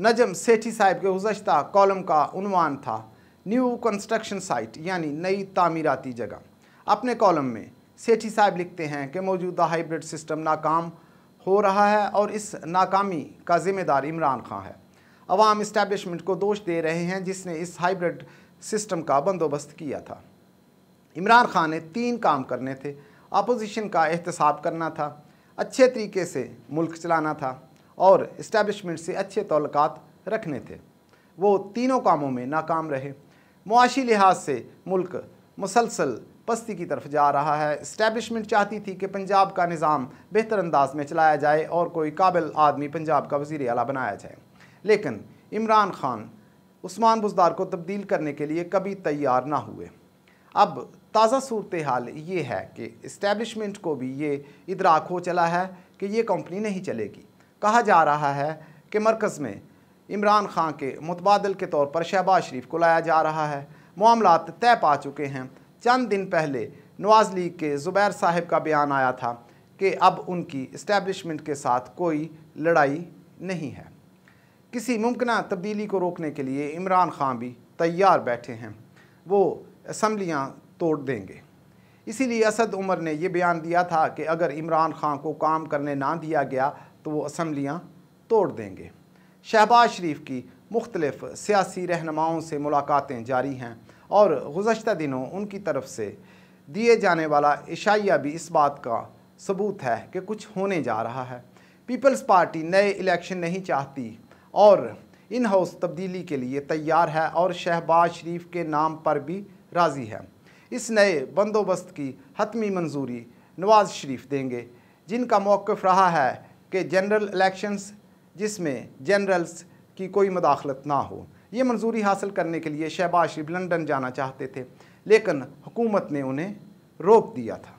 नजम सेठी साहब के गुजशत कॉलम का उनवान था न्यू कंस्ट्रक्शन साइट यानी नई तामीराती जगह अपने कॉलम में सेठी साहब लिखते हैं कि मौजूदा हाइब्रिड सिस्टम नाकाम हो रहा है और इस नाकामी का जिम्मेदार इमरान खां है अवाम इस्टेबलिशमेंट को दोष दे रहे हैं जिसने इस हाइब्रिड सिस्टम का बंदोबस्त किया था इमरान खान ने तीन काम करने थे अपोजिशन का एहतसाब करना था अच्छे तरीके से मुल्क चलाना था और इस्टेब्लिशमेंट से अच्छे तल्लक रखने थे वो तीनों कामों में नाकाम रहे मुआशी लिहाज से मुल्क मुसलसल पस्ती की तरफ जा रहा है इस्टेबलिशमेंट चाहती थी कि पंजाब का निज़ाम बेहतर अंदाज में चलाया जाए और कोई काबिल आदमी पंजाब का वजीर अला बनाया जाए लेकिन इमरान खान उस्मान बुजदार को तब्दील करने के लिए कभी तैयार ना हुए अब ताज़ा सूरत हाल ये है कि इस्टेबलिशमेंट को भी ये इदराक हो चला है कि ये कंपनी नहीं चलेगी कहा जा रहा है कि मरकज़ में इमरान खां के मुतबादल के तौर पर शहबाज शरीफ को लाया जा रहा है मामला तय पा चुके हैं चंद दिन पहले नवाज़ लीग के ज़ुबैर साहब का बयान आया था कि अब उनकी इस्टेबलिशमेंट के साथ कोई लड़ाई नहीं है किसी मुमकिन तब्दीली को रोकने के लिए इमरान खां भी तैयार बैठे हैं वो असम्बलियाँ तोड़ देंगे इसीलिए असद उमर ने यह बयान दिया था कि अगर इमरान खां को काम करने ना दिया गया तो वो असम्बलियाँ तोड़ देंगे शहबाज शरीफ की मुख्तलफ़ सियासी रहनुमाओं से मुलाकातें जारी हैं और गुज्त दिनों उनकी तरफ से दिए जाने वाला इशाइया भी इस बात का सबूत है कि कुछ होने जा रहा है पीपल्स पार्टी नए इलेक्शन नहीं चाहती और इन हाउस तब्दीली के लिए तैयार है और शहबाज शरीफ के नाम पर भी राज़ी है इस नए बंदोबस्त की हतमी मंजूरी नवाज शरीफ देंगे जिनका मौक़ रहा है कि जनरल इलेक्शंस जिसमें जनरल्स की कोई मदाखलत ना हो ये मंजूरी हासिल करने के लिए शहबाज शरीफ लंदन जाना चाहते थे लेकिन हुकूमत ने उन्हें रोक दिया था